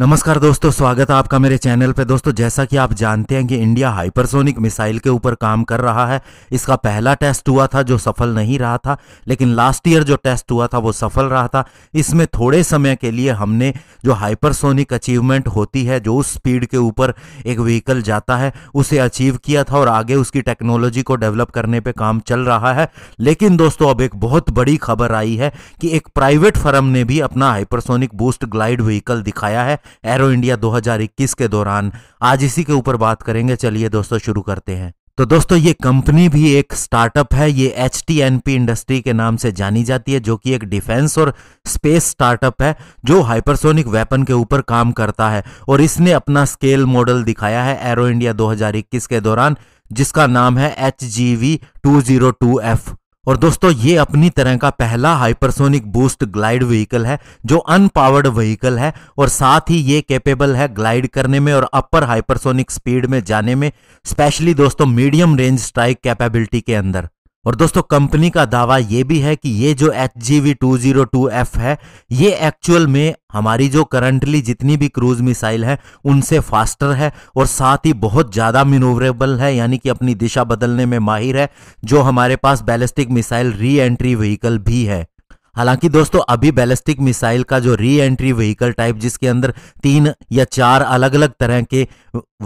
नमस्कार दोस्तों स्वागत है आपका मेरे चैनल पे दोस्तों जैसा कि आप जानते हैं कि इंडिया हाइपरसोनिक मिसाइल के ऊपर काम कर रहा है इसका पहला टेस्ट हुआ था जो सफल नहीं रहा था लेकिन लास्ट ईयर जो टेस्ट हुआ था वो सफल रहा था इसमें थोड़े समय के लिए हमने जो हाइपरसोनिक अचीवमेंट होती है जो उस स्पीड के ऊपर एक व्हीकल जाता है उसे अचीव किया था और आगे उसकी टेक्नोलॉजी को डेवलप करने पर काम चल रहा है लेकिन दोस्तों अब एक बहुत बड़ी खबर आई है कि एक प्राइवेट फर्म ने भी अपना हाइपरसोनिक बूस्ट ग्लाइड व्हीकल दिखाया है एरो इंडिया 2021 के दौरान आज इसी के ऊपर बात करेंगे चलिए दोस्तों शुरू करते हैं तो दोस्तों ये कंपनी भी एक स्टार्टअप है ये एच इंडस्ट्री के नाम से जानी जाती है जो कि एक डिफेंस और स्पेस स्टार्टअप है जो हाइपरसोनिक वेपन के ऊपर काम करता है और इसने अपना स्केल मॉडल दिखाया है एरो इंडिया 2021 के दौरान जिसका नाम है H G V two zero two F और दोस्तों ये अपनी तरह का पहला हाइपरसोनिक बूस्ट ग्लाइड व्हीकल है जो अनपावर्ड व्हीकल है और साथ ही ये कैपेबल है ग्लाइड करने में और अपर हाइपरसोनिक स्पीड में जाने में स्पेशली दोस्तों मीडियम रेंज स्ट्राइक कैपेबिलिटी के अंदर और दोस्तों कंपनी का दावा यह भी है कि ये जो H G V two zero two F है ये एक्चुअल में हमारी जो करंटली जितनी भी क्रूज मिसाइल है उनसे फास्टर है और साथ ही बहुत ज़्यादा मिनोवरेबल है यानी कि अपनी दिशा बदलने में माहिर है जो हमारे पास ballistic missile re entry vehicle भी है हालांकि दोस्तों अभी बैलिस्टिक मिसाइल का जो री एंट्री व्हीकल टाइप जिसके अंदर तीन या चार अलग अलग तरह के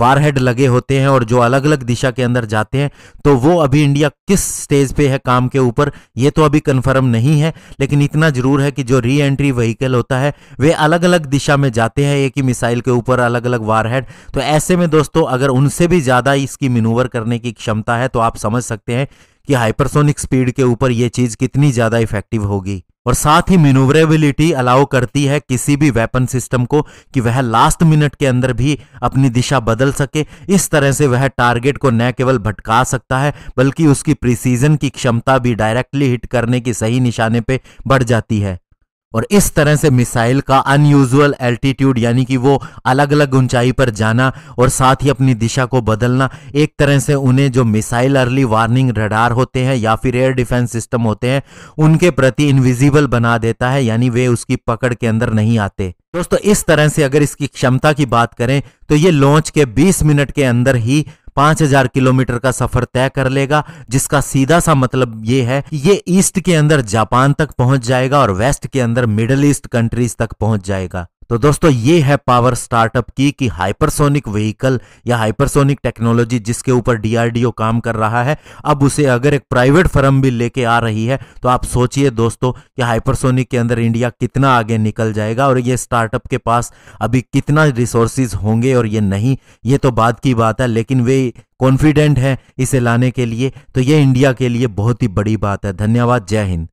वारहेड लगे होते हैं और जो अलग अलग दिशा के अंदर जाते हैं तो वो अभी इंडिया किस स्टेज पे है काम के ऊपर ये तो अभी कंफर्म नहीं है लेकिन इतना जरूर है कि जो री एंट्री व्हीकल होता है वे अलग अलग दिशा में जाते हैं एक ही मिसाइल के ऊपर अलग अलग वारहेड तो ऐसे में दोस्तों अगर उनसे भी ज़्यादा इसकी मिनूवर करने की क्षमता है तो आप समझ सकते हैं कि हाइपरसोनिक स्पीड के ऊपर ये चीज़ कितनी ज़्यादा इफेक्टिव होगी और साथ ही मिनोवरेबिलिटी अलाउ करती है किसी भी वेपन सिस्टम को कि वह लास्ट मिनट के अंदर भी अपनी दिशा बदल सके इस तरह से वह टारगेट को न केवल भटका सकता है बल्कि उसकी प्रिसीजन की क्षमता भी डायरेक्टली हिट करने की सही निशाने पर बढ़ जाती है और इस तरह से मिसाइल का अनयूजुअल एल्टीट्यूड यानी कि वो अलग अलग ऊंचाई पर जाना और साथ ही अपनी दिशा को बदलना एक तरह से उन्हें जो मिसाइल अर्ली वार्निंग रडार होते हैं या फिर एयर डिफेंस सिस्टम होते हैं उनके प्रति इनविजिबल बना देता है यानी वे उसकी पकड़ के अंदर नहीं आते दोस्तों इस तरह से अगर इसकी क्षमता की बात करें तो ये लॉन्च के 20 मिनट के अंदर ही पांच हजार किलोमीटर का सफर तय कर लेगा जिसका सीधा सा मतलब ये है कि ये ईस्ट के अंदर जापान तक पहुंच जाएगा और वेस्ट के अंदर मिडल ईस्ट कंट्रीज तक पहुंच जाएगा तो दोस्तों ये है पावर स्टार्टअप की कि हाइपरसोनिक व्हीकल या हाइपरसोनिक टेक्नोलॉजी जिसके ऊपर डीआरडीओ काम कर रहा है अब उसे अगर एक प्राइवेट फर्म भी लेके आ रही है तो आप सोचिए दोस्तों कि हाइपरसोनिक के अंदर इंडिया कितना आगे निकल जाएगा और ये स्टार्टअप के पास अभी कितना रिसोर्सेज होंगे और ये नहीं ये तो बाद की बात है लेकिन वे कॉन्फिडेंट हैं इसे लाने के लिए तो ये इंडिया के लिए बहुत ही बड़ी बात है धन्यवाद जय हिंद